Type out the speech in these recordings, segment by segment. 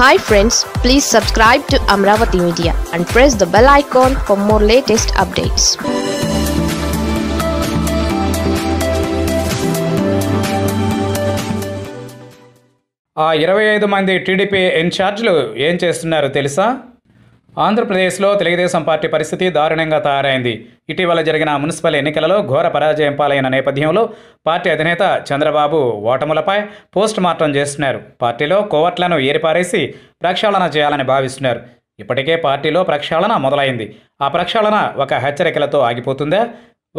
hi friends please subscribe to Amaravati media and press the bell icon for more latest updates ఇరవై ఐదు మంది TDP ఇన్ఛార్జ్లు ఏం చేస్తున్నారు తెలుసా ఆంధ్రప్రదేశ్లో తెలుగుదేశం పార్టీ పరిస్థితి దారుణంగా తయారైంది ఇటీవల జరిగిన మున్సిపల్ ఎన్నికలలో ఘోర పరాజయం పాలైన నేపథ్యంలో పార్టీ అధినేత చంద్రబాబు ఓటములపై పోస్ట్ మార్టం చేస్తున్నారు పార్టీలో కోవట్లను ఏరిపారేసి ప్రక్షాళన చేయాలని భావిస్తున్నారు ఇప్పటికే పార్టీలో ప్రక్షాళన మొదలైంది ఆ ప్రక్షాళన ఒక హెచ్చరికలతో ఆగిపోతుందా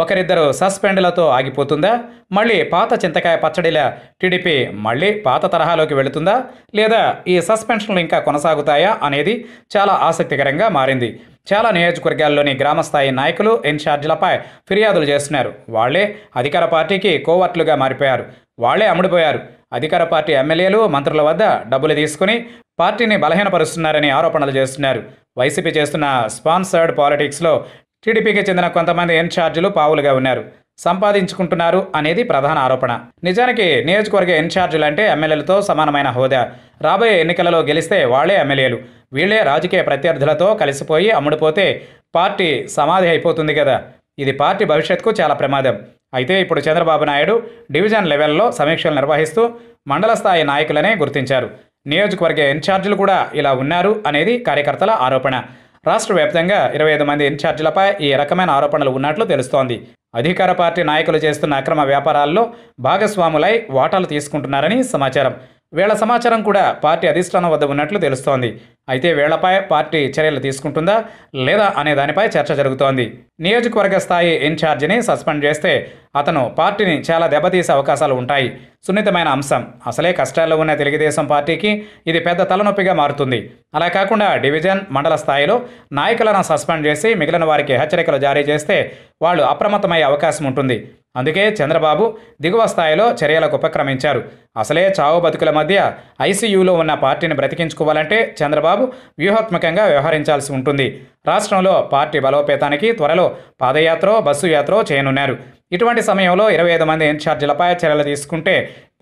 ఒకరిద్దరు సస్పెండ్లతో ఆగిపోతుందా మళ్ళీ పాత చింతకాయ పచ్చడిలా టీడీపీ మళ్ళీ పాత తరహాలోకి వెళుతుందా లేదా ఈ సస్పెన్షన్లు ఇంకా కొనసాగుతాయా అనేది చాలా ఆసక్తికరంగా మారింది చాలా నియోజకవర్గాల్లోని గ్రామస్థాయి నాయకులు ఇన్ఛార్జీలపై ఫిర్యాదులు చేస్తున్నారు వాళ్లే అధికార పార్టీకి కోవర్ట్లుగా మారిపోయారు వాళ్లే అమ్ముడిపోయారు అధికార పార్టీ ఎమ్మెల్యేలు మంత్రుల వద్ద డబ్బులు తీసుకుని పార్టీని బలహీనపరుస్తున్నారని ఆరోపణలు చేస్తున్నారు వైసీపీ చేస్తున్న స్పాన్సర్డ్ పాలిటిక్స్లో టీడీపీకి చెందిన కొంతమంది ఇన్ఛార్జీలు పావులుగా ఉన్నారు సంపాదించుకుంటున్నారు అనేది ప్రధాన ఆరోపణ నిజానికి నియోజకవర్గ ఇన్ఛార్జీలు అంటే ఎమ్మెల్యేలతో సమానమైన హోదా రాబోయే ఎన్నికలలో గెలిస్తే వాళ్లే ఎమ్మెల్యేలు వీళ్లే రాజకీయ ప్రత్యర్థులతో కలిసిపోయి అమ్ముడుపోతే పార్టీ సమాధి అయిపోతుంది కదా ఇది పార్టీ భవిష్యత్తుకు చాలా ప్రమాదం అయితే ఇప్పుడు చంద్రబాబు నాయుడు డివిజన్ లెవెల్లో సమీక్షలు నిర్వహిస్తూ మండల స్థాయి నాయకులనే గుర్తించారు నియోజకవర్గ ఇన్ఛార్జీలు కూడా ఇలా ఉన్నారు అనేది కార్యకర్తల ఆరోపణ రాష్ట్ర వ్యాప్తంగా ఇరవై ఐదు మంది ఇన్ఛార్జీలపై ఈ రకమైన ఆరోపణలు ఉన్నట్లు తెలుస్తోంది అధికార పార్టీ నాయకులు చేస్తున్న అక్రమ వ్యాపారాల్లో భాగస్వాములై వాటాలు తీసుకుంటున్నారని సమాచారం వీళ్ల సమాచారం కూడా పార్టీ అధిష్టానం వద్ద ఉన్నట్లు తెలుస్తోంది అయితే వీళ్లపై పార్టీ చర్యలు తీసుకుంటుందా లేదా అనే దానిపై చర్చ జరుగుతోంది నియోజకవర్గ స్థాయి ఇన్ఛార్జిని సస్పెండ్ చేస్తే అతను పార్టీని చాలా దెబ్బతీసే అవకాశాలు ఉంటాయి సున్నితమైన అంశం అసలే కష్టాల్లో ఉన్న తెలుగుదేశం పార్టీకి ఇది పెద్ద తలనొప్పిగా మారుతుంది అలా కాకుండా డివిజన్ మండల స్థాయిలో నాయకులను సస్పెండ్ చేసి మిగిలిన వారికి హెచ్చరికలు జారీ చేస్తే వాళ్ళు అప్రమత్తమయ్యే అవకాశం ఉంటుంది అందుకే చంద్రబాబు దిగువ స్థాయిలో చర్యలకు ఉపక్రమించారు అసలే చావు బతుకుల మధ్య ఐసీయూలో ఉన్న పార్టీని బ్రతికించుకోవాలంటే చంద్రబాబు వ్యూహాత్మకంగా వ్యవహరించాల్సి ఉంటుంది రాష్ట్రంలో పార్టీ బలోపేతానికి త్వరలో పాదయాత్ర బస్సు యాత్ర చేయనున్నారు ఇటువంటి సమయంలో ఇరవై ఐదు మంది ఇన్ఛార్జీలపై చర్యలు తీసుకుంటే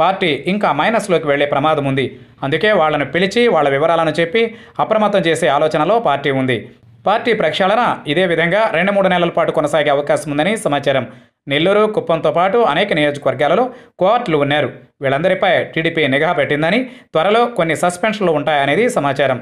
పార్టీ ఇంకా మైనస్లోకి వెళ్లే ప్రమాదం ఉంది అందుకే వాళ్లను పిలిచి వాళ్ల వివరాలను చెప్పి అప్రమత్తం చేసే ఆలోచనలో పార్టీ ఉంది పార్టీ ప్రక్షాళన ఇదే విధంగా రెండు మూడు నెలల పాటు కొనసాగే అవకాశం ఉందని సమాచారం నెల్లూరు కుప్పంతో పాటు అనేక నియోజకవర్గాలలో కోర్టులు ఉన్నారు వీళ్ళందరిపై టీడీపీ నిఘా పెట్టిందని త్వరలో కొన్ని సస్పెన్షన్లు ఉంటాయనేది సమాచారం